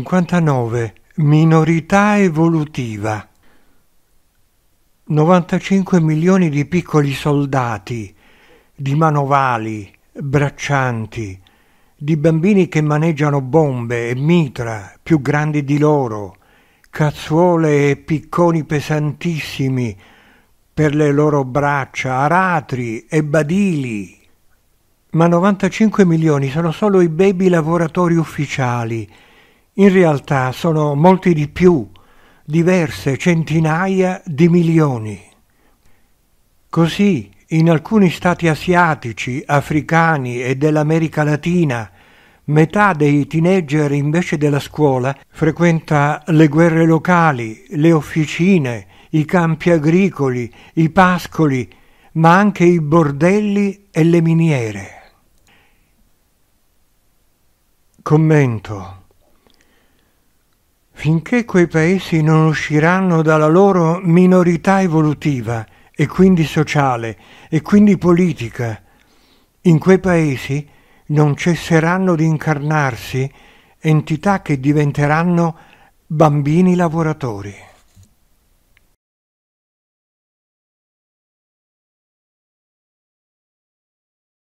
59. Minorità evolutiva. 95 milioni di piccoli soldati, di manovali, braccianti, di bambini che maneggiano bombe e mitra più grandi di loro, cazzuole e picconi pesantissimi per le loro braccia, aratri e badili. Ma 95 milioni sono solo i baby lavoratori ufficiali in realtà sono molti di più, diverse centinaia di milioni. Così, in alcuni stati asiatici, africani e dell'America Latina, metà dei teenager invece della scuola frequenta le guerre locali, le officine, i campi agricoli, i pascoli, ma anche i bordelli e le miniere. Commento. Finché quei paesi non usciranno dalla loro minorità evolutiva e quindi sociale e quindi politica, in quei paesi non cesseranno di incarnarsi entità che diventeranno bambini lavoratori.